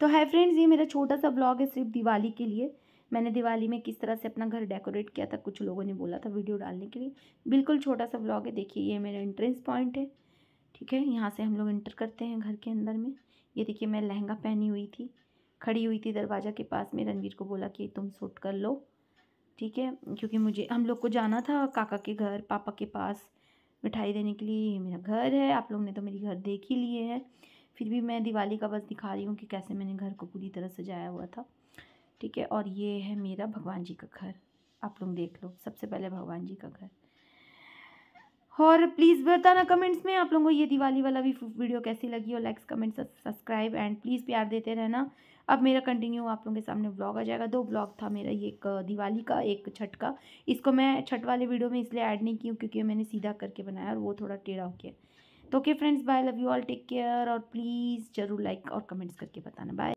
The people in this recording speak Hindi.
तो हाय फ्रेंड्स ये मेरा छोटा सा ब्लॉग है सिर्फ दिवाली के लिए मैंने दिवाली में किस तरह से अपना घर डेकोरेट किया था कुछ लोगों ने बोला था वीडियो डालने के लिए बिल्कुल छोटा सा ब्लॉग है देखिए ये मेरा एंट्रेंस पॉइंट है ठीक है यहाँ से हम लोग इंटर करते हैं घर के अंदर में ये देखिए मैं लहंगा पहनी हुई थी खड़ी हुई थी दरवाज़ा के पास में रणवीर को बोला कि तुम सूट कर लो ठीक है क्योंकि मुझे हम लोग को जाना था काका के घर पापा के पास मिठाई देने के लिए ये मेरा घर है आप लोग ने तो मेरी घर देख ही लिए है फिर भी मैं दिवाली का बस दिखा रही हूँ कि कैसे मैंने घर को पूरी तरह सजाया हुआ था ठीक है और ये है मेरा भगवान जी का घर आप लोग देख लो सबसे पहले भगवान जी का घर और प्लीज़ बताना कमेंट्स में आप लोगों को ये दिवाली वाला भी वीडियो कैसी लगी और likes comment subscribe and please प्यार देते रहना अब मेरा कंटिन्यू आप लोगों के सामने ब्लॉग आ जाएगा दो ब्लॉग था मेरा ये एक दिवाली का एक छठ का इसको मैं छठ वाले वीडियो में इसलिए ऐड नहीं की क्योंकि मैंने सीधा करके बनाया और वो थोड़ा टेढ़ा हो गया तो okay friends bye love you all take care और प्लीज़ ज़रूर लाइक और कमेंट्स करके बताना बाय